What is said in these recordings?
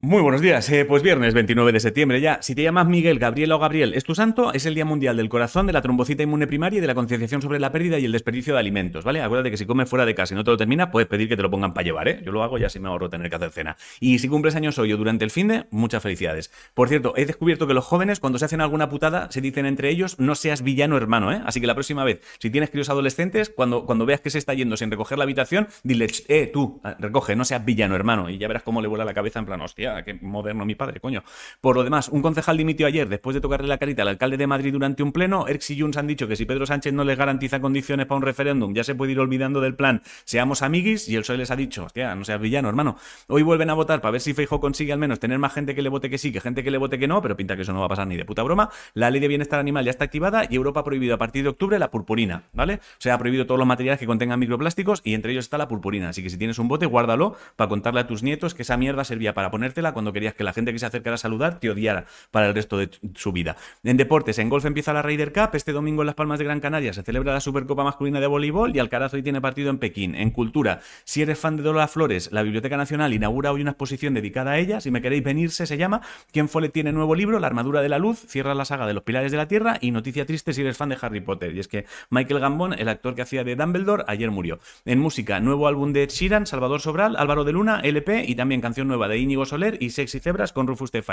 Muy buenos días, eh, pues viernes 29 de septiembre ya. Si te llamas Miguel, Gabriel o Gabriel, es tu santo, es el Día Mundial del Corazón, de la Trombocita Inmune Primaria y de la Concienciación sobre la Pérdida y el Desperdicio de Alimentos, ¿vale? Acuérdate que si comes fuera de casa y no te lo terminas, puedes pedir que te lo pongan para llevar, ¿eh? Yo lo hago ya así me ahorro tener que hacer cena. Y si cumples años hoy o durante el fin de, muchas felicidades. Por cierto, he descubierto que los jóvenes cuando se hacen alguna putada se dicen entre ellos no seas villano hermano, ¿eh? Así que la próxima vez, si tienes críos adolescentes, cuando, cuando veas que se está yendo sin recoger la habitación, dile, eh, tú, recoge, no seas villano hermano. Y ya verás cómo le vuela la cabeza en plan, hostia qué moderno mi padre, coño. Por lo demás, un concejal dimitió ayer después de tocarle la carita al alcalde de Madrid durante un pleno. Erx y han dicho que si Pedro Sánchez no les garantiza condiciones para un referéndum, ya se puede ir olvidando del plan Seamos amiguis. Y el PSOE les ha dicho, hostia, no seas villano, hermano. Hoy vuelven a votar para ver si Feijo consigue al menos tener más gente que le vote que sí, que gente que le vote que no, pero pinta que eso no va a pasar ni de puta broma. La ley de bienestar animal ya está activada y Europa ha prohibido a partir de octubre la purpurina, ¿vale? O sea, ha prohibido todos los materiales que contengan microplásticos y entre ellos está la purpurina. Así que si tienes un bote, guárdalo para contarle a tus nietos que esa mierda servía para poner cuando querías que la gente que se acercara a saludar te odiara para el resto de su vida. En deportes, en golf empieza la Ryder Cup, este domingo en Las Palmas de Gran Canaria se celebra la Supercopa Masculina de Voleibol y Alcaraz hoy tiene partido en Pekín. En cultura, si eres fan de Dolores Flores, la Biblioteca Nacional inaugura hoy una exposición dedicada a ella, si me queréis venirse se llama, ¿Quién le tiene nuevo libro? La armadura de la luz, cierra la saga de los pilares de la tierra y noticia triste si eres fan de Harry Potter, y es que Michael Gambon, el actor que hacía de Dumbledore, ayer murió. En música, nuevo álbum de Salvador Sobral, Álvaro de Luna, LP y también canción nueva de Íñigo Soler y Sexy cebras con Rufus de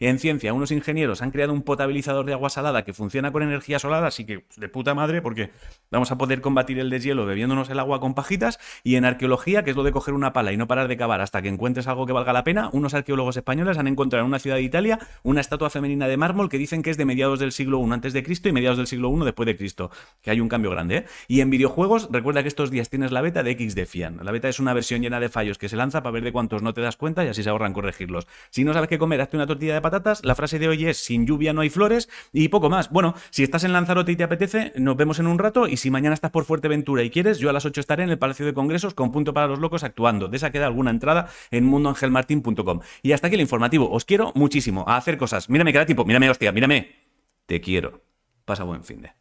Y En ciencia, unos ingenieros han creado un potabilizador de agua salada que funciona con energía solar, así que de puta madre, porque vamos a poder combatir el deshielo bebiéndonos el agua con pajitas. Y en arqueología, que es lo de coger una pala y no parar de cavar hasta que encuentres algo que valga la pena, unos arqueólogos españoles han encontrado en una ciudad de Italia una estatua femenina de mármol que dicen que es de mediados del siglo I antes de Cristo y mediados del siglo I después de Cristo, que hay un cambio grande. ¿eh? Y en videojuegos, recuerda que estos días tienes la beta de X Fian. La beta es una versión llena de fallos que se lanza para ver de cuántos no te das cuenta y así se ahorran corregirlos. Si no sabes qué comer, hazte una tortilla de patatas. La frase de hoy es, sin lluvia no hay flores y poco más. Bueno, si estás en Lanzarote y te apetece, nos vemos en un rato y si mañana estás por Fuerteventura y quieres, yo a las 8 estaré en el Palacio de Congresos con Punto para los Locos actuando. De esa queda alguna entrada en mundoangelmartin.com. Y hasta aquí el informativo. Os quiero muchísimo a hacer cosas. Mírame, cada tipo. Mírame, hostia. Mírame. Te quiero. Pasa buen fin de.